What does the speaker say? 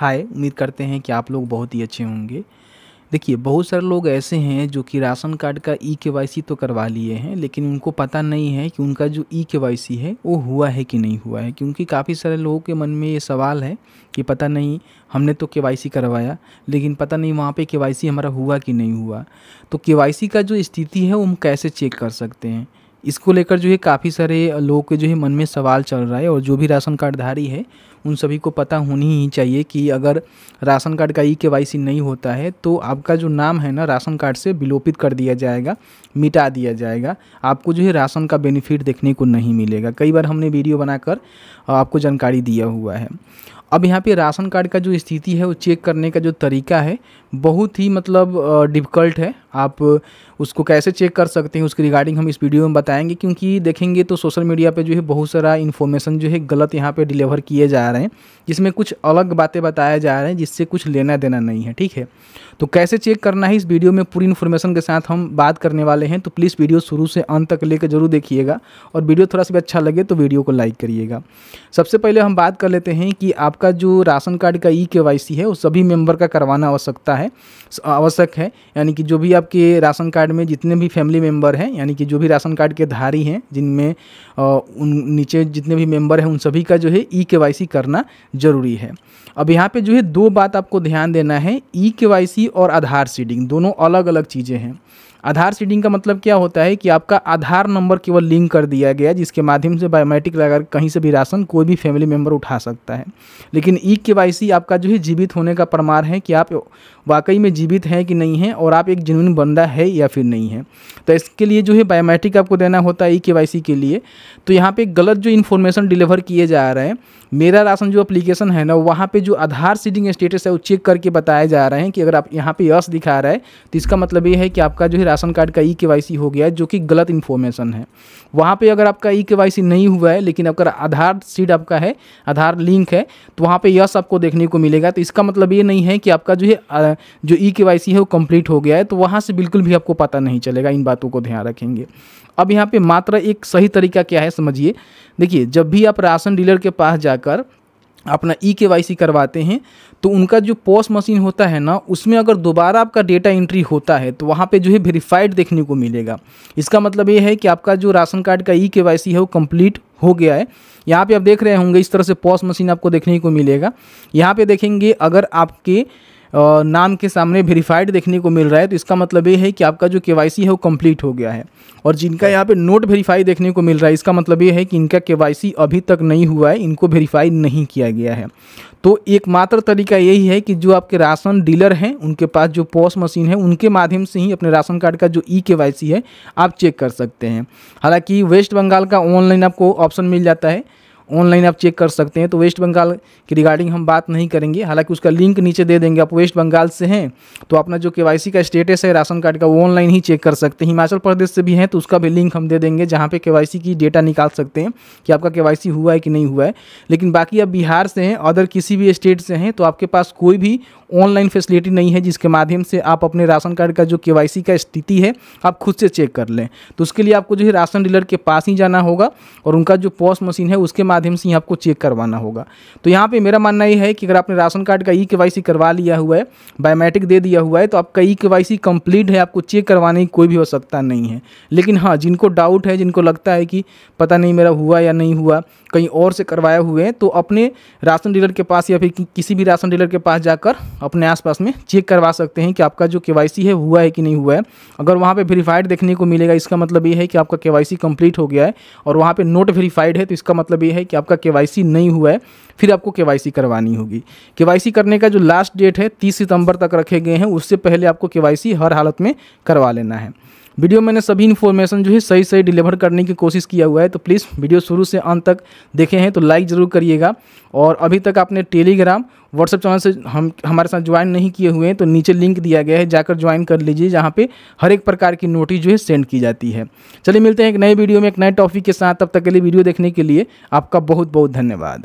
हाय उम्मीद करते हैं कि आप लोग बहुत ही अच्छे होंगे देखिए बहुत सारे लोग ऐसे हैं जो कि राशन कार्ड का ई के तो करवा लिए हैं लेकिन उनको पता नहीं है कि उनका जो ई के है वो हुआ है कि नहीं हुआ है क्योंकि काफ़ी सारे लोगों के मन में ये सवाल है कि पता नहीं हमने तो के करवाया लेकिन पता नहीं वहाँ पे के हमारा हुआ कि नहीं हुआ तो के का जो स्थिति है वो हम कैसे चेक कर सकते हैं इसको लेकर जो है काफ़ी सारे लोगों के जो है मन में सवाल चल रहा है और जो भी राशन कार्डधारी है उन सभी को पता होनी ही चाहिए कि अगर राशन कार्ड का ई के वाई सी नहीं होता है तो आपका जो नाम है ना राशन कार्ड से विलोपित कर दिया जाएगा मिटा दिया जाएगा आपको जो है राशन का बेनिफिट देखने को नहीं मिलेगा कई बार हमने वीडियो बनाकर आपको जानकारी दिया हुआ है अब यहाँ पे राशन कार्ड का जो स्थिति है वो चेक करने का जो तरीका है बहुत ही मतलब डिफ़िकल्ट है आप उसको कैसे चेक कर सकते हैं उसकी रिगार्डिंग हम इस वीडियो में बताएंगे क्योंकि देखेंगे तो सोशल मीडिया पे जो है बहुत सारा इन्फॉर्मेशन जो है गलत यहाँ पे डिलीवर किए जा रहे हैं जिसमें कुछ अलग बातें बताए जा रहे हैं जिससे कुछ लेना देना नहीं है ठीक है तो कैसे चेक करना है इस वीडियो में पूरी इन्फॉर्मेशन के साथ हम बात करने वाले हैं तो प्लीज़ वीडियो शुरू से अंत तक लेकर जरूर देखिएगा और वीडियो थोड़ा सा भी अच्छा लगे तो वीडियो को लाइक करिएगा सबसे पहले हम बात कर लेते हैं कि आपका जो राशन कार्ड का ई के है वो सभी मेम्बर का करवाना आवश्यकता है आवश्यक है यानी कि जो भी आप आपके राशन कार्ड में जितने भी फैमिली मेम्बर हैं यानी कि जो भी राशन कार्ड के धारी हैं जिनमें उन नीचे जितने भी मेम्बर हैं उन सभी का जो है ई के करना ज़रूरी है अब यहाँ पे जो है दो बात आपको ध्यान देना है ई के और आधार सीडिंग दोनों अलग अलग चीज़ें हैं आधार सीडिंग का मतलब क्या होता है कि आपका आधार नंबर केवल लिंक कर दिया गया जिसके माध्यम से बायोमेट्रिक लगाकर कहीं से भी राशन कोई भी फैमिली मेम्बर उठा सकता है लेकिन ई के आपका जो है जीवित होने का प्रमाण है कि आप वाकई में जीवित हैं कि नहीं है और आप एक जिनून बंदा है या फिर नहीं है तो इसके लिए जो है बायोमेट्रिक आपको देना होता है ई के लिए तो यहाँ पर गलत जो इन्फॉर्मेशन डिलीवर किए जा रहे हैं मेरा राशन जो अप्लीकेशन है ना वहाँ पर जो आधार सीडिंग स्टेटस है वो चेक करके बताया जा रहा है कि अगर आप यहाँ पर यस दिखा रहा है तो इसका मतलब ये है कि आपका जो है राशन कार्ड का ई के हो गया है जो कि गलत इन्फॉर्मेशन है वहाँ पे अगर आपका ई के नहीं हुआ है लेकिन अगर आधार सीट आपका है आधार लिंक है तो वहाँ पे यस आपको देखने को मिलेगा तो इसका मतलब ये नहीं है कि आपका जो है जो ई के है वो कम्प्लीट हो गया है तो वहाँ से बिल्कुल भी आपको पता नहीं चलेगा इन बातों को ध्यान रखेंगे अब यहाँ पर मात्र एक सही तरीका क्या है समझिए देखिए जब भी आप राशन डीलर के पास जाकर अपना ई e के करवाते हैं तो उनका जो पॉस मशीन होता है ना उसमें अगर दोबारा आपका डेटा एंट्री होता है तो वहाँ पे जो है वेरीफाइड देखने को मिलेगा इसका मतलब ये है कि आपका जो राशन कार्ड का ई e के है वो कंप्लीट हो गया है यहाँ पे आप देख रहे होंगे इस तरह से पॉस मशीन आपको देखने को मिलेगा यहाँ पर देखेंगे अगर आपके नाम के सामने वेरीफाइड देखने को मिल रहा है तो इसका मतलब ये है कि आपका जो के है वो कंप्लीट हो गया है और जिनका यहाँ पे नोट वेरीफाई देखने को मिल रहा है इसका मतलब ये है कि इनका के अभी तक नहीं हुआ है इनको वेरीफाई नहीं किया गया है तो एकमात्र तरीका यही है कि जो आपके राशन डीलर हैं उनके पास जो पॉस मशीन है उनके माध्यम से ही अपने राशन कार्ड का जो ई के है आप चेक कर सकते हैं हालांकि वेस्ट बंगाल का ऑनलाइन आपको ऑप्शन मिल जाता है ऑनलाइन आप चेक कर सकते हैं तो वेस्ट बंगाल की रिगार्डिंग हम बात नहीं करेंगे हालांकि उसका लिंक नीचे दे देंगे आप वेस्ट बंगाल से हैं तो अपना जो के का स्टेटस है राशन कार्ड का वो ऑनलाइन ही चेक कर सकते हैं हिमाचल प्रदेश से भी हैं तो उसका भी लिंक हम दे देंगे जहाँ पर के की डेटा निकाल सकते हैं कि आपका के हुआ है कि नहीं हुआ है लेकिन बाकी आप बिहार से हैं अदर किसी भी स्टेट से हैं तो आपके पास कोई भी ऑनलाइन फैसिलिटी नहीं है जिसके माध्यम से आप अपने राशन कार्ड का जो के का स्थिति है आप खुद से चेक कर लें तो उसके लिए आपको जो है राशन डीलर के पास ही जाना होगा और उनका जो पॉस मशीन है उसके माध्यम से ही आपको चेक करवाना होगा तो यहाँ पे मेरा मानना ये है कि अगर आपने राशन कार्ड का ई के करवा लिया हुआ है बायोमेट्रिक दे दिया हुआ है तो आपका ई के कंप्लीट है आपको चेक करवाने की कोई भी आवश्यकता नहीं है लेकिन हाँ जिनको डाउट है जिनको लगता है कि पता नहीं मेरा हुआ या नहीं हुआ कहीं और से करवाए हुए हैं तो अपने राशन डीलर के पास या फिर किसी भी राशन डीलर के पास जाकर अपने आसपास में चेक करवा सकते हैं कि आपका जो के है हुआ है कि नहीं हुआ है अगर वहाँ पर वेरीफाइड देखने को मिलेगा इसका मतलब ये है कि आपका के कंप्लीट हो गया है और वहाँ पर नोट वेरीफाइड है तो इसका मतलब ये है कि आपका के नहीं हुआ है फिर आपको के करवानी होगी के करने का जो लास्ट डेट है तीस सितंबर तक रखे गए हैं उससे पहले आपको के हर हालत में करवा लेना है वीडियो मैंने सभी इन्फॉर्मेशन जो है सही सही डिलीवर करने की कोशिश किया हुआ है तो प्लीज़ वीडियो शुरू से अंत तक देखे हैं तो लाइक ज़रूर करिएगा और अभी तक आपने टेलीग्राम व्हाट्सएप चैनल से हम हमारे साथ ज्वाइन नहीं किए हुए हैं तो नीचे लिंक दिया गया है जाकर ज्वाइन कर लीजिए जहाँ पर हर एक प्रकार की नोटिस जो है सेंड की जाती है चलिए मिलते हैं एक नए वीडियो में एक नए टॉपिक के साथ तब तक के लिए वीडियो देखने के लिए आपका बहुत बहुत धन्यवाद